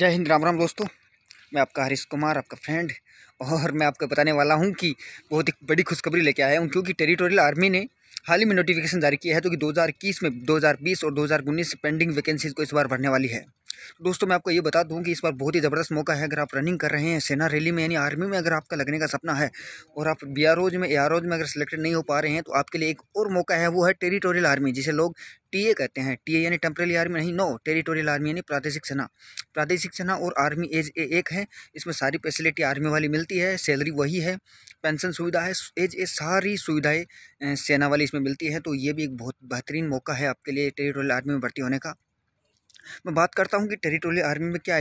जय हिंद राम राम दोस्तों मैं आपका हरीश कुमार आपका फ्रेंड और मैं आपको बताने वाला हूं कि बहुत ही बड़ी खुशखबरी लेके आया हूं क्योंकि टेरिटोरियल आर्मी ने हाल ही में नोटिफिकेशन जारी किया है तो कि 2021 में 2020 और 2019 से पेंडिंग वैकेंसीज को इस बार भरने वाली है दोस्तों मैं आपको ये बता दूँ कि इस बार बहुत ही ज़बरदस्त मौका है अगर आप रनिंग कर रहे हैं सेना रैली में यानी आर्मी में अगर आपका लगने का सपना है और आप बी में ए में अगर सेलेक्टेड नहीं हो पा रहे हैं तो आपके लिए एक और मौका है वो है टेरिटोरियल आर्मी जिसे लोग ए कहते हैं ए यानी टेम्प्रेरी आर्मी नहीं नो टेरिटोरियल आर्मी यानी प्रादेशिक सेना प्रादेशिक सेना और आर्मी एज ए एक है इसमें सारी फैसिलिटी आर्मी वाली मिलती है सैलरी वही है पेंशन सुविधा है एज ए सारी सुविधाएं सेना वाली इसमें मिलती है तो ये भी एक बहुत बेहतरीन मौका है आपके लिए टेरिटोरियल आर्मी में भर्ती होने का मैं बात करता हूँ कि टेरिटोरियल आर्मी में क्या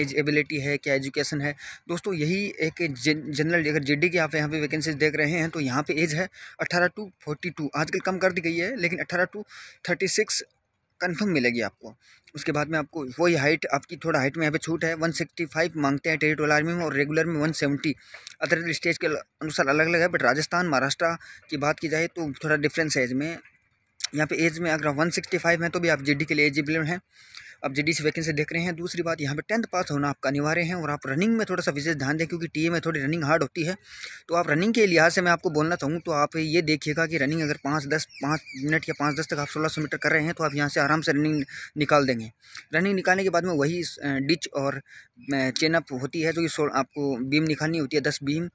एज एबिलिटी है क्या एजुकेशन है दोस्तों यही एक जनरल अगर जे की आप यहाँ पे वैकेंसीज देख रहे हैं तो यहाँ पे एज है अट्ठारह टू फोर्टी टू आजकल कम कर दी गई है लेकिन अट्ठारह टू थर्टी सिक्स कन्फर्म मिलेगी आपको उसके बाद में आपको वही हाइट आपकी थोड़ा हाइट में यहाँ पे छूट है 165 मांगते हैं टेरिटोरियल आर्मी में और रेगुलर में 170 अदर स्टेज के अनुसार अलग अलग है बट राजस्थान महाराष्ट्र की बात की जाए तो थोड़ा डिफरेंस है एज में यहाँ पे एज में अगर 165 है तो भी आप जीडी के लिए एजिबल हैं आप जे डी वैकेंसी देख रहे हैं दूसरी बात यहाँ पे टेंथ पास होना आपका अनिवार्य है और आप रनिंग में थोड़ा सा विशेष ध्यान दें क्योंकि टी में थोड़ी रनिंग हार्ड होती है तो आप रनिंग के लिहाज से मैं आपको बोलना चाहूँ तो आप ये देखिएगा कि रनिंग अगर पाँच दस पाँच मिनट या पाँच दस तक आप सोलह सौ मीटर कर रहे हैं तो आप यहाँ से आराम से रनिंग निकाल देंगे रनिंग निकालने के बाद में वही डिच और चेनअप होती है जो कि आपको बीम निकालनी होती है दस बीम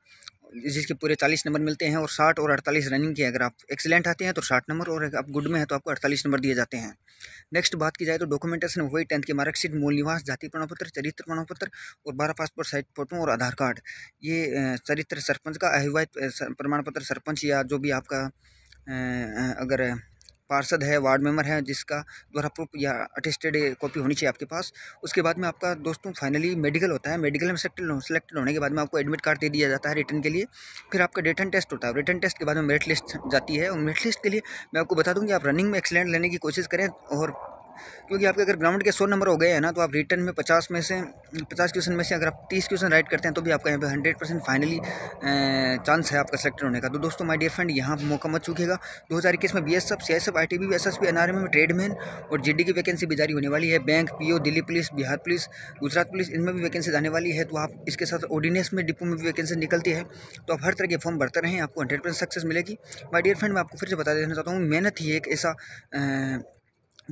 जिसके पूरे चालीस नंबर मिलते हैं और साठ और अड़तालीस रनिंग के अगर आप एक्सीलेंट आते हैं तो साठ नंबर और आप गुड में हैं तो आपको अड़तालीस नंबर दिए जाते हैं नेक्स्ट बात की जाए तो डॉक्यूमेंटेशन वही टेंथ के मार्कशीट मूल निवास जाति प्रमाण पत्र चरित्र प्रमाण पत्र और बारह पासपोर्ट साइज फोटो और आधार कार्ड ये चरित्र सरपंच का अहिवाहित प्रमाण पत्र सरपंच या जो भी आपका अगर पार्षद है वार्ड मेंबर है जिसका द्वारा प्रूफ या अटेस्टेड कॉपी होनी चाहिए आपके पास उसके बाद में आपका दोस्तों फाइनली मेडिकल होता है मेडिकल में सेलेक्टेड सेलेक्टेड होने के बाद में आपको एडमिट कार्ड दे दिया जाता है रिटर्न के लिए फिर आपका रिटर्न टेस्ट होता है रिटर्न टेस्ट के बाद में मेरिट लिस्ट जाती है और मेरिट लिस्ट के लिए मैं आपको बता दूँगी आप रनिंग में एक्सीलेंट लेने की कोशिश करें और क्योंकि आपके अगर ग्राउंड के सौ नंबर हो गए हैं ना तो आप रिटर्न में पचास में से पचास क्वेश्चन में से अगर आप तीस क्वेश्चन राइट करते हैं तो भी आपका यहाँ पे हंड्रेड परसेंट फाइनली चांस है आपका सेलेक्टर होने का तो दोस्तों माय डियर फ्रेंड यहाँ पर मौका मत चुकेगा दो हज़ार इक्कीस में B S F C S F I T B S S P N R M में ट्रेडमैन और जी डी की वैकेंसी भी जारी होने वाली है bank P O Delhi police Bihar police Gujarat police इनमें भी वैकेंसी आने वाली है तो आप इसके साथ ऑर्डिनेंस में डिपो में भी वैकेंसी निकलती है तो आप हर तरह के फॉर्म भरते रहें आपको हंड्रेड सक्सेस मिलेगी माई डियर फ्रेंड मैं आपको फिर से बता देना चाहता हूँ मेहनत ही एक ऐसा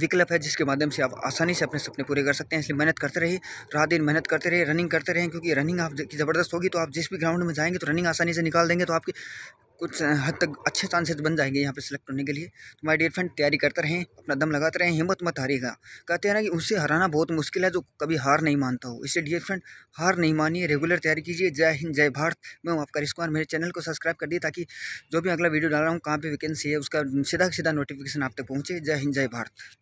विकल्प है जिसके माध्यम से आप आसानी से अपने सपने पूरे कर सकते हैं इसलिए मेहनत करते रहिए रात दिन मेहनत करते रहिए रनिंग करते रहें क्योंकि रनिंग आपकी ज़बरदस्त होगी तो आप जिस भी ग्राउंड में जाएंगे तो रनिंग आसानी से निकाल देंगे तो आपकी कुछ हद तक अच्छे चांसेस बन जाएंगे यहाँ पे सिलेक्ट होने के लिए तो माय डियर फ्रेंड तैयारी करते रहें अपना दम लगाते रहें हिम्मत मत हारेगा कहते हैं ना कि उसे हराना बहुत मुश्किल है जो कभी हार नहीं मानता हो इसलिए डियर फ्रेंड हार नहीं मानिए रेगुलर तैयारी कीजिए जय हिंद जय भारत मैं हूँ आपका रिस्कवान मेरे चैनल को सब्सक्राइब कर दिए ताकि जो भी अगला वीडियो डाल रहा हूँ कहाँ पर वैकेंसी है उसका सीधा सीधा नोटिफिकेशन आप तक पहुँचे जय हिंद जय भारत